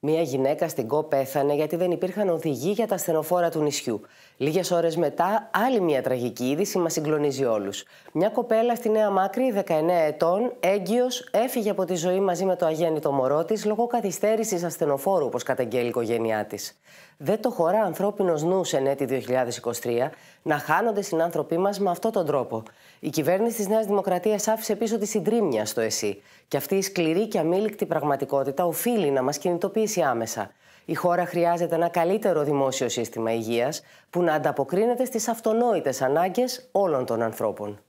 Μία γυναίκα στην ΚΟ πέθανε γιατί δεν υπήρχαν οδηγοί για τα στενοφόρα του νησιού. Λίγες ώρες μετά, άλλη μια τραγική είδηση μας συγκλονίζει όλους. Μια κοπέλα στη Νέα Μάκρη, 19 ετών, έγκυος, έφυγε από τη ζωή μαζί με το αγέννητο μωρό της λόγω καθυστέρησης ασθενοφόρου, όπως καταγγέλει η οικογένειά της. Δεν το χωρά ανθρώπινος νους εν έτη 2023 να χάνονται συνάνθρωποι μας με αυτόν τον τρόπο. Η κυβέρνηση της Νέας Δημοκρατίας άφησε πίσω τη συντρίμια στο ΕΣΥ. Και αυτή η σκληρή και αμήλικτη πραγματικότητα οφείλει να μας κινητοποιήσει η χώρα χρειάζεται ένα καλύτερο δημόσιο σύστημα υγείας που να ανταποκρίνεται στις αυτονόητες ανάγκες όλων των ανθρώπων.